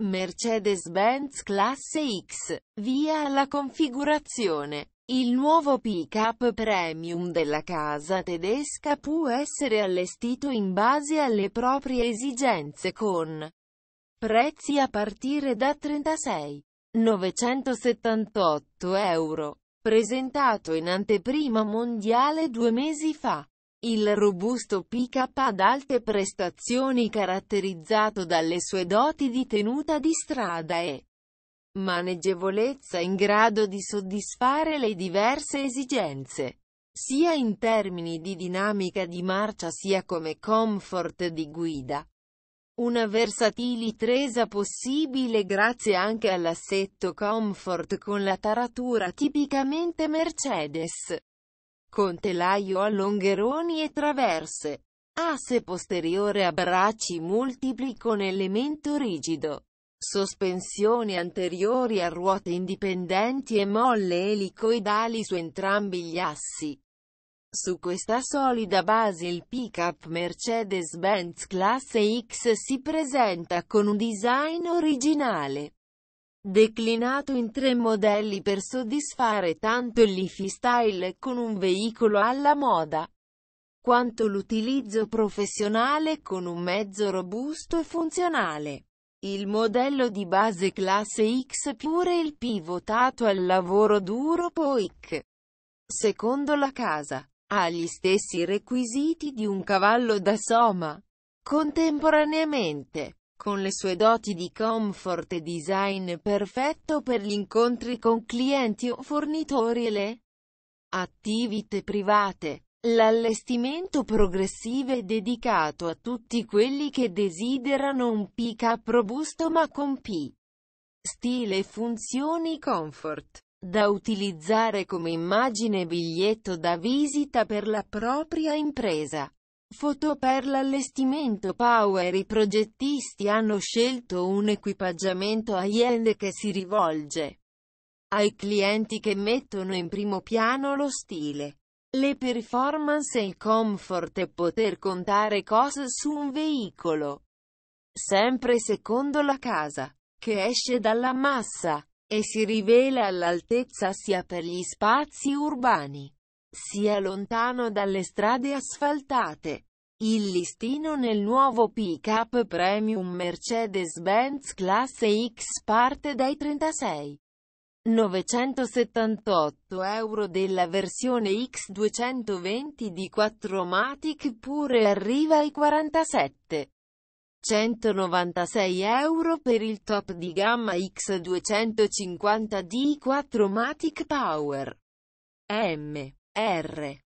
Mercedes-Benz Classe X, via alla configurazione. Il nuovo pick-up premium della casa tedesca può essere allestito in base alle proprie esigenze con prezzi a partire da 36.978 euro, presentato in anteprima mondiale due mesi fa. Il robusto pick-up ad alte prestazioni caratterizzato dalle sue doti di tenuta di strada e maneggevolezza in grado di soddisfare le diverse esigenze, sia in termini di dinamica di marcia sia come comfort di guida. Una versatilitesa possibile grazie anche all'assetto comfort con la taratura tipicamente Mercedes con telaio a longheroni e traverse. Asse posteriore a bracci multipli con elemento rigido. Sospensioni anteriori a ruote indipendenti e molle elicoidali su entrambi gli assi. Su questa solida base il pick-up Mercedes-Benz classe X si presenta con un design originale declinato in tre modelli per soddisfare tanto il lifestyle con un veicolo alla moda, quanto l'utilizzo professionale con un mezzo robusto e funzionale. Il modello di base classe X pure il pivotato al lavoro duro POIC. Secondo la casa, ha gli stessi requisiti di un cavallo da soma. Contemporaneamente, con le sue doti di comfort e design perfetto per gli incontri con clienti o fornitori e le attività private. L'allestimento progressivo è dedicato a tutti quelli che desiderano un pick-up robusto ma con P. Stile e funzioni comfort, da utilizzare come immagine e biglietto da visita per la propria impresa. Foto per l'allestimento Power I progettisti hanno scelto un equipaggiamento high-end che si rivolge ai clienti che mettono in primo piano lo stile, le performance e il comfort e poter contare cose su un veicolo, sempre secondo la casa, che esce dalla massa e si rivela all'altezza sia per gli spazi urbani sia lontano dalle strade asfaltate. Il listino nel nuovo pick-up premium Mercedes-Benz Classe X parte dai 36. 978 euro della versione X220 di 4Matic pure arriva ai 47. 196 euro per il top di gamma X250 di 4Matic Power. M. R